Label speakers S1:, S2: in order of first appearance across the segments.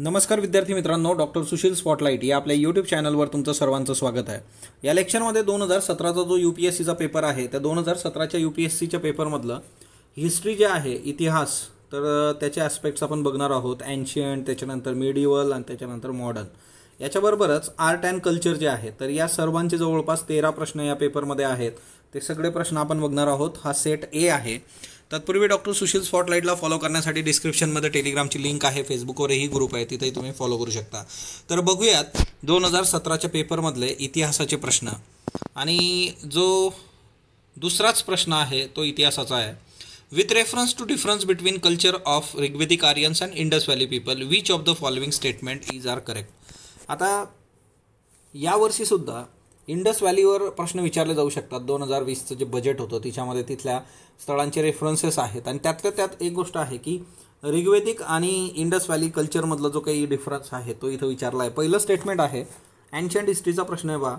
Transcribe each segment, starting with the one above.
S1: नमस्कार विद्यार्थी मित्रांनो डॉक्टर सुशील स्पॉटलाईट या आपल्या यूट्यूब चॅनलवर तुमचं सर्वांचं स्वागत आहे या लेक्चरमध्ये दोन हजार सतराचा जो यू पी एस सीचा पेपर आहे त्या दोन हजार सतराच्या यू पी एस सीच्या पेपरमधलं हिस्ट्री जे आहे इतिहास तर त्याचे ॲस्पेक्ट्स आपण बघणार आहोत अँशियंट त्याच्यानंतर मिडिवल आणि त्याच्यानंतर मॉडर्न याच्याबरोबरच आर्ट अँड कल्चर जे आहे तर या सर्वांचे जवळपास तेरा प्रश्न या पेपरमध्ये आहेत ते सगळे प्रश्न आपण बघणार आहोत हा सेट ए आहे तत्पूर्वी डॉक्टर सुशील स्पॉटलाईटला फॉलो करण्यासाठी डिस्क्रिप्शनमध्ये टेलिग्रामची लिंक आहे फेसबुकवरही ग्रुप आहे तिथेही तुम्ही फॉलो करू शकता तर बघूयात दोन हजार सतराच्या पेपरमधले इतिहासाचे प्रश्न आणि जो दुसराच प्रश्न आहे तो इतिहासाचा आहे with reference to difference between culture of Rigvedic Aryans and Indus valley people which of the following statement is are correct आता यावर्षीसुद्धा इंडस व्हॅलीवर प्रश्न विचारले जाऊ शकतात दोन हजार वीसचं जे बजेट होतं तिच्यामध्ये तिथल्या स्थळांचे रेफरन्सेस आहेत आणि त्यातल्या त्यात एक गोष्ट आहे की ऋग्वेदिक आणि इंडस व्हॅली कल्चरमधला जो काही डिफरन्स आहे तो इथं विचारला आहे पहिलं स्टेटमेंट आहे अँशंट हिस्ट्रीचा प्रश्न आहे बा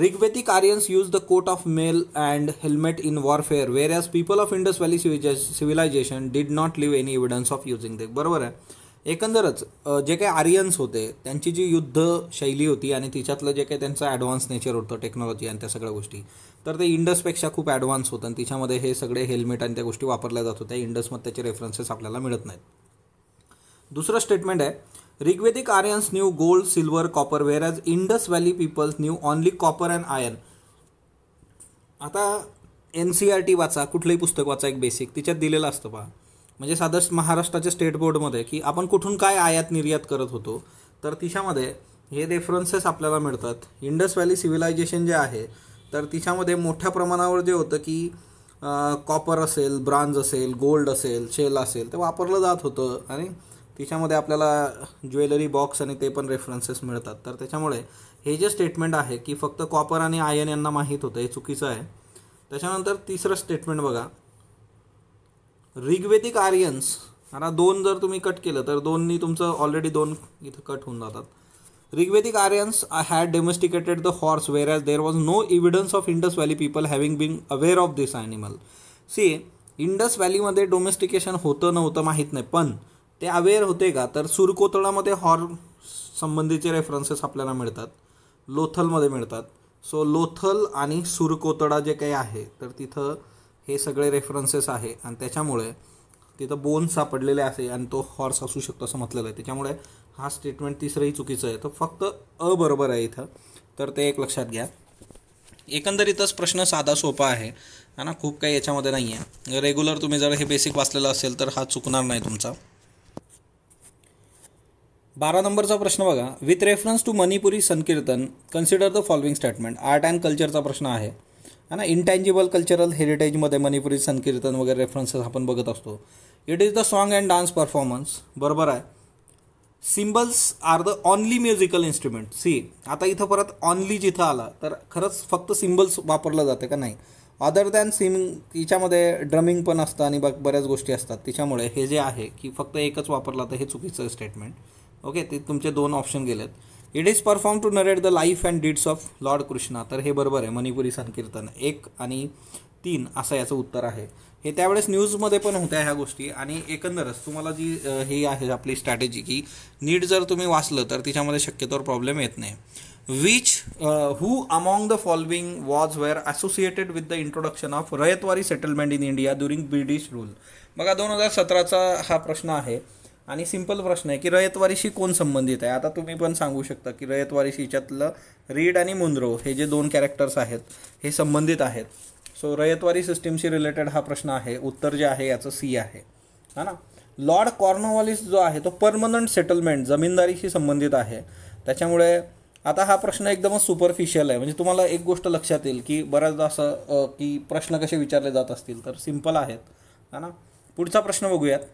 S1: Rigvedic Aryans use the coat of mail and helmet in warfare were people of Indus valley civilisation did not leave any evidence of using they बरोबर आहे एकंदरच जे काही आर्यन्स होते त्यांची जी युद्ध शैली होती आणि तिच्यातलं जे काही त्यांचं ॲडव्हान्स नेचर होतं टेक्नॉलॉजी आणि त्या सगळ्या गोष्टी तर ते इंडसपेक्षा खूप ॲडव्हान्स होतं आणि तिच्यामध्ये हे सगळे हेल्मेट आणि त्या गोष्टी वापरल्या जात होत्या इंडसमध्ये त्याचे रेफरन्सेस आपल्याला मिळत नाहीत दुसरं स्टेटमेंट आहे Rigvedic Aryans knew gold silver copper were as Indus valley peoples knew only copper and iron आता एन सी आर टी वाचा कुठलंही पुस्तक वाचा एक बेसिक तिच्यात दिलेलं असतं पहा म्हणजे साधं महाराष्ट्राच्या स्टेट बोर्डमध्ये की आपण कुठून काय आयात निर्यात करत होतो तर तिच्यामध्ये हे रेफरन्सेस आपल्याला मिळतात इंडस व्हॅली सिव्हिलायझेशन जे आहे तर तिच्यामध्ये मोठ्या प्रमाणावर जे होतं की कॉपर असेल ब्रांज असेल गोल्ड असेल शेल असेल ते वापरलं जात होतं आणि तिच्यामध्ये आपल्याला ज्वेलरी बॉक्स आणि ते पण रेफरन्सेस मिळतात तर त्याच्यामुळे हे जे स्टेटमेंट आहे की फक्त कॉपर आणि आयन यांना माहीत होतं हे चुकीचं आहे त्याच्यानंतर तिसरं स्टेटमेंट बघा ऋग्वेदिक आर्यन्स आता दोन जर तुम्ही कट केलं तर दोननी तुमचं ऑलरेडी दोन इथं कट होऊन जातात Rigvedic Aryans had domesticated the horse whereas there was no evidence of Indus valley people having been aware of this animal see Indus व्हॅलीमध्ये डोमेस्टिकेशन होतं नव्हतं माहीत नाही पण ते अवेअर होते का तर सुरकोतळामध्ये हॉर्स संबंधीचे रेफरन्सेस आपल्याला मिळतात लोथलमध्ये मिळतात सो लोथल आणि सुरकोतडा जे काही आहे तर तिथं हे सगळे रेफरन्सेस आहे आणि त्याच्यामुळे तिथं बोन सापडलेले आहे आणि तो हॉर्स असू शकतो असं म्हटलेलं आहे त्याच्यामुळे हा स्टेटमेंट तिसरंही चुकीचं आहे तर फक्त अ बरोबर आहे इथं तर ते एक लक्षात घ्या एकंदरीतच प्रश्न साधा सोपा आहे है ना खूप काही याच्यामध्ये नाही आहे रेग्युलर तुम्ही जर हे बेसिक वाचलेलं असेल तर हा चुकणार नाही तुमचा बारा नंबरचा प्रश्न बघा with reference to Manipuri Sankirtan consider the following statement art and कल्चरचा प्रश्न आहे है ना इंटैंजिबल कल्चरल हेरिटेजमध्ये मणिपुरी संकीर्तन वगैरे रेफरन्सेस आपण बघत असतो it is the song and dance performance बरोबर आहे cymbals are the only musical instrument see आता इथं परत ऑनली जिथं आला तर खरंच फक्त सिंबल्स वापरलं जातं का नाही अदर दॅन सिमिंग हिच्यामध्ये ड्रमिंग पण असतं आणि बघ बऱ्याच गोष्टी असतात त्याच्यामुळे हे जे आहे की फक्त एकच वापरलं तर हे चुकीचं स्टेटमेंट ओके ते तुमचे दोन ऑप्शन गेलेत it is perform to narrate the life and deeds of lord Krishna तर हे बरोबर आहे मणिपुरी संकीर्तन एक आणि तीन असं याचं उत्तर आहे हे त्यावेळेस न्यूजमध्ये पण होत्या ह्या गोष्टी आणि एकंदरच तुम्हाला जी हे आहे आपली स्ट्रॅटेजी की नीट जर तुम्ही वाचलं तर तिच्यामध्ये शक्यतोवर प्रॉब्लेम येत नाही which who among the following was were associated with the introduction of Ryotwari settlement in India during British rule बघा दोन हजार सतराचा हा प्रश्न आहे आणि सिंपल प्रश्न आहे की रयतवारीशी कोण संबंधित आहे आता तुम्ही पण सांगू शकता की रयतवारीशी यातलं रीड आणि मुंद्रो हे जे दोन कॅरेक्टर्स आहेत हे संबंधित आहेत सो रयतवारी सिस्टीमशी रिलेटेड हा प्रश्न आहे उत्तर जे आहे याचं सी आहे हा ना लॉर्ड कॉर्नवॉलिस जो आहे तो परमनंट सेटलमेंट जमीनदारीशी संबंधित आहे त्याच्यामुळे आता हा प्रश्न एकदमच सुपरफिशियल आहे म्हणजे तुम्हाला एक गोष्ट लक्षात येईल की बऱ्याचदा असं की प्रश्न कसे विचारले जात असतील तर सिम्पल आहेत हा ना पुढचा प्रश्न बघूयात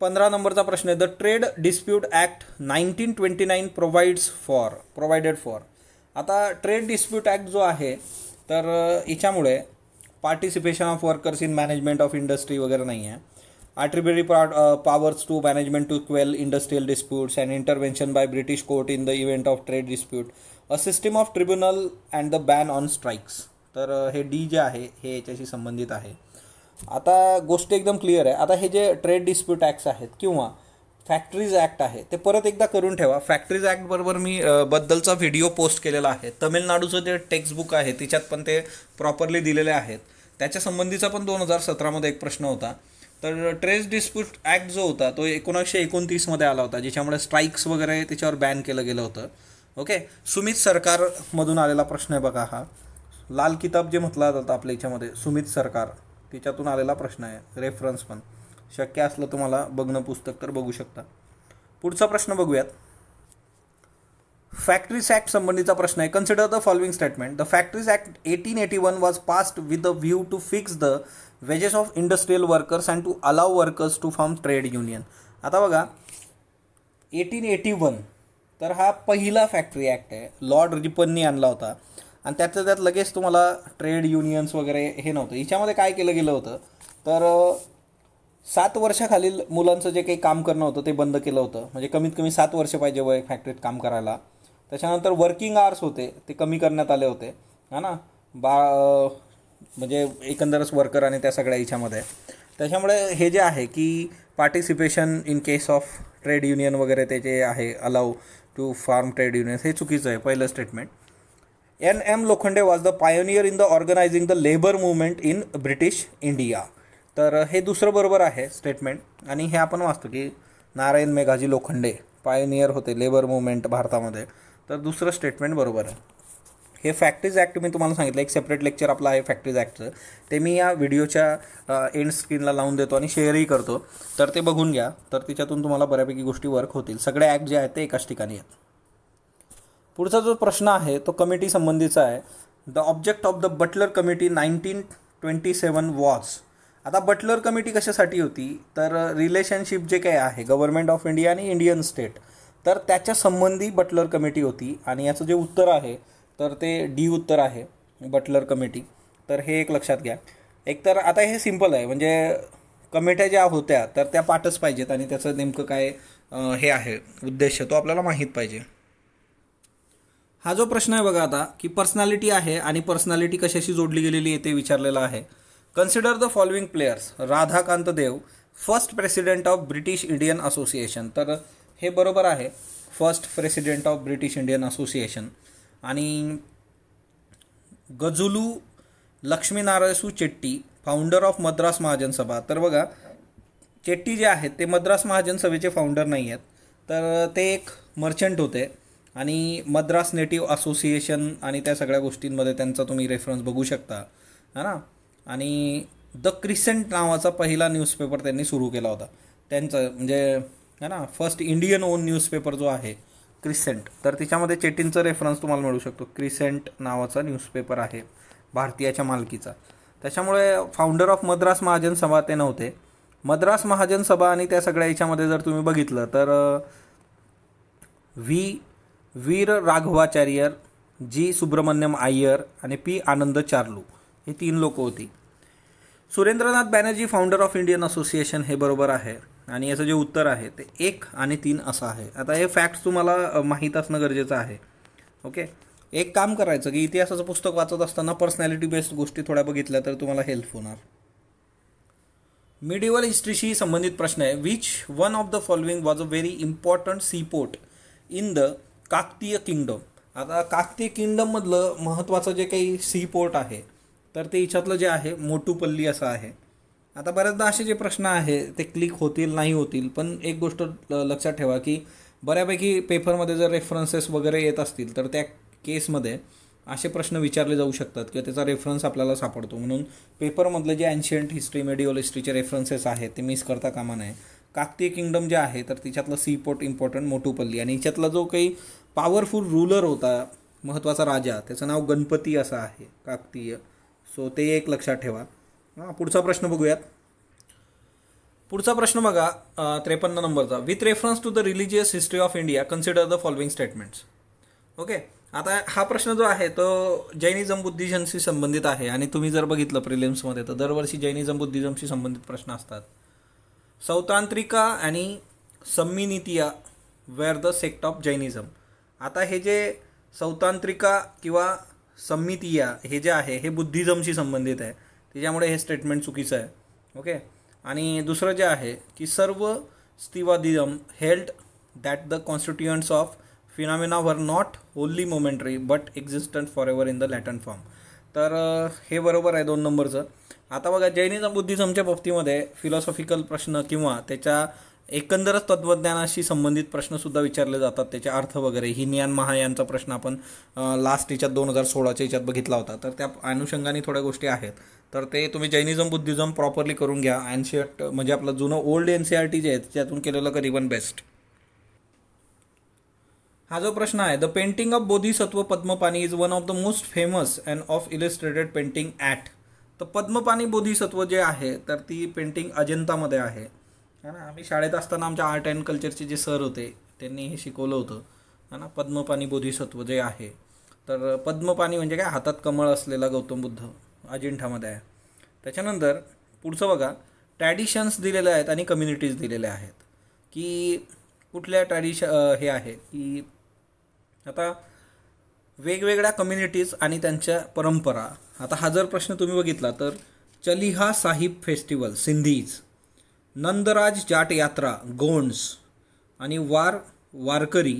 S1: पंधरा नंबरचा प्रश्न आहे the trade dispute act nineteen twenty nine provides for provided for आता ट्रेड डिस्प्यूट ॲक्ट जो आहे तर याच्यामुळे participation of workers in management of industry वगैरे नाही आहे part powers to management to quell industrial disputes and intervention by British court in the event of trade dispute a system of tribunal and the ban on strikes तर हे D J आहे हे याच्याशी संबंधित आहे आता गोष्ट एकदम क्लिअर आहे आता हे जे ट्रेड डिस्प्यूट ॲक्ट्स आहेत किंवा फॅक्टरीज ॲक्ट आहे ते परत एकदा करून ठेवा फॅक्टरीज ॲक्टबरोबर मी बद्दलचा व्हिडिओ पोस्ट केलेला आहे तमिळनाडूचं जे टेक्स्टबुक आहे तिच्यात पण ते प्रॉपरली दिलेले आहेत त्याच्या संबंधीचा पण दोन हजार सतरामध्ये एक प्रश्न होता तर ट्रेस डिस्प्यूट ॲक्ट जो होता तो एकोणीसशे एकोणतीसमध्ये आला होता ज्याच्यामुळे स्ट्राईक्स वगैरे त्याच्यावर बॅन केलं गेलं होतं ओके सुमित सरकारमधून आलेला प्रश्न आहे बघा हा लाल किताब जे म्हटला जातं आपल्या याच्यामध्ये सुमित सरकार तिच्यातून आलेला प्रश्न आहे रेफरन्स पण शक्य असलं तुम्हाला बघणं पुस्तक तर बघू शकता पुढचा प्रश्न बघूयात फॅक्टरीज ॲक्ट संबंधीचा प्रश्न आहे consider the following statement the factories act eighteen eighty one was passed with the view to fix the wages of industrial workers and to allow workers to form trade union आता बघा eighteen eighty one तर हा पहिला factory act आहे lord रिपननी आणला होता आणि त्यातल्या त्यात लगेच तुम्हाला ट्रेड युनियन्स वगैरे हे नव्हतं याच्यामध्ये काय केलं गेलं होतं तर सात वर्षाखालील मुलांचं जे काही काम करणं होतं ते बंद केलं होतं म्हणजे कमीत कमी सात वर्ष पाहिजे वय फॅक्टरीत काम करायला त्याच्यानंतर वर्किंग आवर्स होते ते कमी करण्यात आले होते हा ना बा म्हणजे एकंदरच वर्कर आणि त्या सगळ्या याच्यामध्ये त्याच्यामुळे हे जे आहे की participation in case of trade union वगैरे ते जे आहे allow to form trade unions हे चुकीचं आहे पहिलं statement N M Lokhande was the pioneer in the organising the labour movement in British India तर हे दुसरं बरोबर आहे स्टेटमेंट आणि हे आपण वाचतो की नारायण मेघाजी लोखंडे पायोनियर होते लेबर मुवमेंट भारतामध्ये तर दुसरं स्टेटमेंट बरोबर आहे हे फॅक्टरीज ॲक्ट मी तुम्हाला सांगितलं एक सेपरेट लेक्चर आपला आहे फॅक्टरीज ॲक्टचं ते मी या व्हिडिओच्या एंड स्क्रीनला लावून देतो आणि शेअरही करतो तर ते बघून घ्या तर तिच्यातून तुम्हाला बऱ्यापैकी गोष्टी वर्क होतील सगळे ॲक्ट जे आहेत ते एकाच ठिकाणी आहेत पुढचा जो प्रश्न आहे तो कमिटी संबंधीचा आहे the object of the Butler committee nineteen twenty seven was आता बटलर कमिटी कशासाठी होती तर रिलेशनशिप जे काय आहे गव्हर्मेंट ऑफ इंडिया आणि इंडियन स्टेट तर त्याच्या संबंधी बटलर कमिटी होती आणि याचं जे उत्तर आहे तर ते डी उत्तर आहे बटलर कमिटी तर हे एक लक्षात घ्या एक तर आता हे सिम्पल आहे म्हणजे कमिट्या ज्या होत्या तर त्या पाठच पाहिजेत आणि त्याचं नेमकं काय हे आहे उद्देश तो आपल्याला माहीत पाहिजे हा जो प्रश्न आहे बघा आता की पर्सनॅलिटी आहे आणि पर्सनॅलिटी कशाशी जोडली गेलेली आहे ते विचारलेलं आहे consider the following players Radhakant Deb first president of British Indian association तर हे बरोबर आहे first president of British Indian association आणि गजुलू लक्ष्मीनारायसू चेट्टी फाउंडर ऑफ मद्रास महाजन सभा तर बघा चेट्टी जे आहेत ते मद्रास महाजन सभेचे फाउंडर नाही आहेत तर ते एक मर्चंट होते आणि मद्रास नेटिव्ह असोसिएशन आणि त्या सगळ्या गोष्टींमध्ये त्यांचा तुम्ही रेफरन्स बघू शकता है ना आणि द क्रिसेंट नावाचा पहिला न्यूजपेपर त्यांनी सुरू केला होता त्यांचं म्हणजे है ना फर्स्ट इंडियन ओन न्यूजपेपर जो आहे क्रिसेंट तर तिच्यामध्ये चेटींचा रेफरन्स तुम्हाला मिळू शकतो क्रिसेंट नावाचा न्यूजपेपर आहे भारतीयाच्या मालकीचा त्याच्यामुळे फाउंडर ऑफ मद्रास महाजन सभा ते नव्हते मद्रास महाजन सभा आणि त्या सगळ्या याच्यामध्ये जर तुम्ही बघितलं तर व्ही वीर राघवाचार्य जी सुब्रमण्यम आय्यर आणि पी आनंद चार्लू हे तीन लोक होती Surendranath Banerjee founder of Indian association हे बरोबर आहे आणि याचं जे उत्तर आहे ते एक आणि तीन असं आहे आता हे फॅक्ट्स तुम्हाला माहीत असणं गरजेचं आहे ओके एक काम करायचं की इतिहासाचं पुस्तक वाचत असताना पर्सनॅलिटी बेस्ड गोष्टी थोड्या बघितल्या तर तुम्हाला हेल्प होणार मिडिवल हिस्ट्रीशी संबंधित प्रश्न आहे which one of the following was a very important sea port in the Kakatiya kingdom आता काकतीय किंगडममधलं महत्त्वाचं जे काही सी पोर्ट आहे तर ते हिच्यातलं जे आहे मोटूपल्ली असं आहे आता बऱ्याचदा असे जे प्रश्न आहे ते क्लिक होतील नाही होतील पण एक गोष्ट लक्षात ठेवा की बऱ्यापैकी पेपरमध्ये जर रेफरन्सेस वगैरे येत असतील तर त्या केसमध्ये असे प्रश्न विचारले जाऊ शकतात किंवा त्याचा रेफरन्स आपल्याला सापडतो म्हणून पेपरमधले जे अँशियंट हिस्ट्री मेडिओल हिस्ट्रीचे रेफरन्सेस आहेत ते मिस करता कामा नये काकतीय किंगडम जे आहे तर तिच्यातलं सी पोर्ट इम्पॉर्टंट मोठूपल्ली आणि हिच्यातला जो काही पॉवरफुल रुलर होता महत्त्वाचा राजा त्याचं नाव गणपती असं आहे काकतीय सो ते एक लक्षात ठेवा हां पुढचा प्रश्न बघूयात पुढचा प्रश्न बघा त्रेपन्न नंबरचा with reference to the religious history of India consider the following statements okay आता हा प्रश्न जो आहे तो जैनिझम बुद्धिझमशी संबंधित आहे आणि तुम्ही जर बघितलं प्रिलिम्समध्ये तर दरवर्षी जैनिझम बुद्धिझमशी संबंधित प्रश्न असतात सौतांत्रिका आणि Sammitiya were the sect of Jainism आता हे जे सौतांत्रिका किंवा संमितिया हे जे आहे हे बुद्धिझमशी संबंधित आहे त्याच्यामुळे हे स्टेटमेंट चुकीचं आहे ओके आणि दुसरं जे आहे की Sarvastivadism held that the constituents of phenomena were not only momentary but existent forever in the latent form तर हे बरोबर आहे दोन नंबरचं आता बघा जैनिझम बुद्धिझमच्या बाबतीमध्ये फिलॉसॉफिकल प्रश्न किंवा त्याच्या एकंदरच तत्वज्ञानाशी संबंधित प्रश्नसुद्धा विचारले जातात त्याचे अर्थ वगैरे हिनयान महायानचा प्रश्न आपण लास्ट याच्यात दोन हजार सोळाच्या याच्यात बघितला होता तर त्या अनुषंगाने थोड्या गोष्टी आहेत तर ते तुम्ही जैनिझम बुद्धिझम प्रॉपरली करून घ्या अँशियट म्हणजे आपलं जुनं old N C R T जे आहे त्यातून केलेलं करीबन बेस्ट हा जो प्रश्न आहे the painting of Bodhisattva Padmapani is one of the most famous and of illustrated painting at तर पद्मपाणी बोधिसत्व जे आहे तर ती पेंटिंग अजंतामध्ये आहे है ना आम्ही शाळेत असताना आमच्या आर्ट अँड कल्चरचे जे सर होते त्यांनी हे शिकवलं होतं है ना पद्मपाणी बोधिसत्व जे आहे तर पद्मपाणी म्हणजे काय हातात कमळ असलेला गौतम बुद्ध अजिंठामध्ये आहे त्याच्यानंतर पुढचं बघा ट्रॅडिशन्स दिलेल्या आहेत आणि कम्युनिटीज दिलेल्या आहेत की कुठल्या ट्रॅडिश हे आहे की आता वेगवेगळ्या कम्युनिटीज आणि त्यांच्या परंपरा आता हा जर प्रश्न तुम्ही बघितला तर चलिहा साहिब फेस्टिवल सिंधीज नंदराज जाट यात्रा गोंड्स आणि वार वारकरी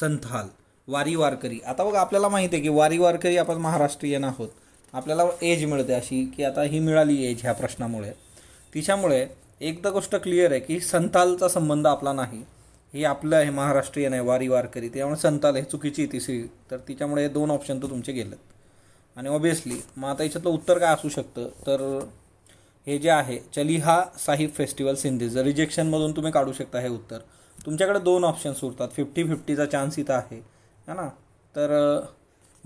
S1: संथाल वारी वारकरी आता बघा आपल्याला माहिती आहे की वारी वारकरी आपण महाराष्ट्रीयन आहोत आपल्याला एज मिळते अशी की आता ही मिळाली एज ह्या प्रश्नामुळे तिच्यामुळे एकदा गोष्ट क्लिअर आहे की संथालचा संबंध आपला नाही हे आपलं आहे महाराष्ट्रीयन आहे वारी वारकरी त्यामुळे संताल आहे चुकीची तिसरी तर तिच्यामुळे हे दोन ऑप्शन तर तुमचे गेलेत आणि ऑबियसली मग आता याच्यातलं उत्तर काय असू शकतं तर हे जे आहे चलिहा साहिब फेस्टिवल सिंधीज रिजेक्शनमधून तुम्ही काढू शकता हे उत्तर तुमच्याकडे दोन ऑप्शन्स उरतात फिफ्टी फिफ्टीचा चान्स इथं आहे है ना तर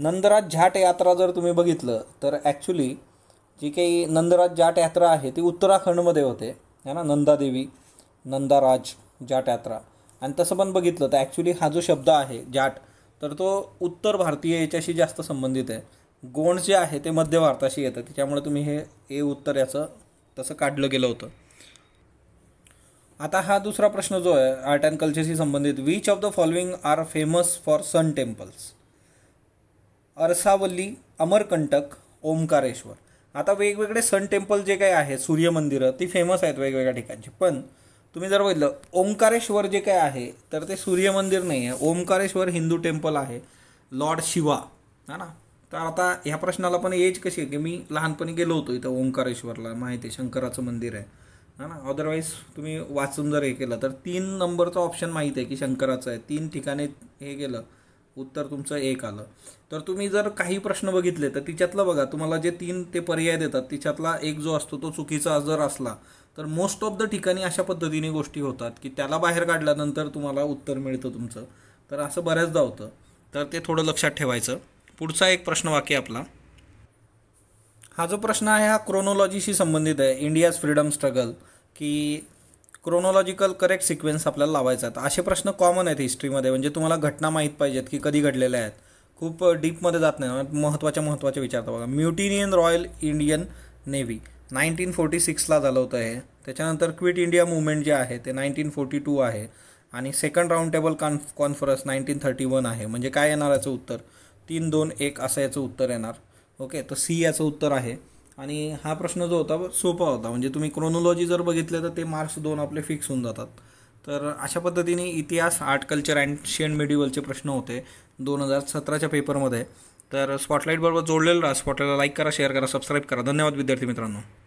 S1: नंदराज झाट यात्रा जर तुम्ही बघितलं तर ॲक्च्युली जी काही नंदराज जाट यात्रा आहे ती उत्तराखंडमध्ये होते है ना नंदादेवी नंदाराज जाट यात्रा आणि तसं पण बघितलं तर ॲक्च्युली हा जो शब्द आहे जाट तर तो उत्तर भारतीय याच्याशी जास्त संबंधित आहे गोंड जे आहे ते मध्य भारताशी येतं त्याच्यामुळे तुम्ही हे ए उत्तर याचं तसं काढलं गेलं होतं आता हा दुसरा प्रश्न जो आहे आर्ट अँड कल्चरशी संबंधित which of the following are famous for sun temples Arasavalli Amarkantak Omkareshwar आता वेगवेगळे सन टेम्पल जे काही आहे सूर्यमंदिरं ती फेमस आहेत वेगवेगळ्या ठिकाणची पण तुम्ही जर बघितलं ओंकारेश्वर जे काय आहे तर ते सूर्यमंदिर नाही आहे ओंकारेश्वर हिंदू टेम्पल आहे लॉर्ड शिवा हा ना तर आता ह्या प्रश्नाला पण एज कशी आहे की मी लहानपणी गेलो होतो इथं ओंकारेश्वरला माहिती आहे शंकराचं मंदिर आहे हा ना अदरवाईज तुम्ही वाचून जर हे केलं तर तीन नंबरचं ऑप्शन माहीत आहे की शंकराचं आहे तीन ठिकाणी हे केलं उत्तर तुमचं एक आलं तर तुम्ही जर काही प्रश्न बघितले तर तिच्यातलं बघा तुम्हाला जे तीन ते पर्याय देतात तिच्यातला एक जो असतो तो चुकीचा जर असला तर मोस्ट ऑफ द ठिकाणी अशा पद्धतीने गोष्टी होतात की त्याला बाहेर काढल्यानंतर तुम्हाला उत्तर मिळतं तुमचं तर असं बऱ्याचदा होतं तर ते थोडं लक्षात ठेवायचं पुढचा एक प्रश्न वाक्य आपला हा जो प्रश्न आहे हा क्रोनोलॉजीशी संबंधित आहे इंडियाज फ्रीडम स्ट्रगल की क्रोनोलॉजिकल करेक्ट सिक्वेन्स आपल्याला लावायचा आहेत असे प्रश्न कॉमन आहेत हिस्ट्रीमध्ये म्हणजे तुम्हाला घटना माहीत पाहिजेत की कधी घडलेल्या आहेत खूप डीपमध्ये जात नाही महत्त्वाच्या महत्त्वाच्या विचारता बघा mutiny in Royal Indian Navy nineteen forty सिक्सला झालं होतं हे त्याच्यानंतर क्विट इंडिया मुवमेंट जे आहे ते नाईन्टीन फोर्टी टू आहे आणि second round table conf conference nineteen thirty one आहे म्हणजे काय येणार याचं उत्तर तीन दोन एक असं याचं उत्तर येणार ओके तर सी याचं उत्तर आहे आणि हा प्रश्न जो होता सोपा होता म्हणजे तुम्ही क्रोनोलॉजी जर बघितलं तर ते मार्क्स दोन आपले फिक्स होऊन जातात तर अशा पद्धतीने इतिहास आर्ट कल्चर अँड शेण मेडिवलचे प्रश्न होते दोन हजार सतराच्या पेपरमध्ये तर स्पॉटलाईटबरोबर जोडलेलं राहा स्पॉटलाईटला लाईक करा शेअर करा सबस्क्राईब करा धन्यवाद विद्यार्थी मित्रांनो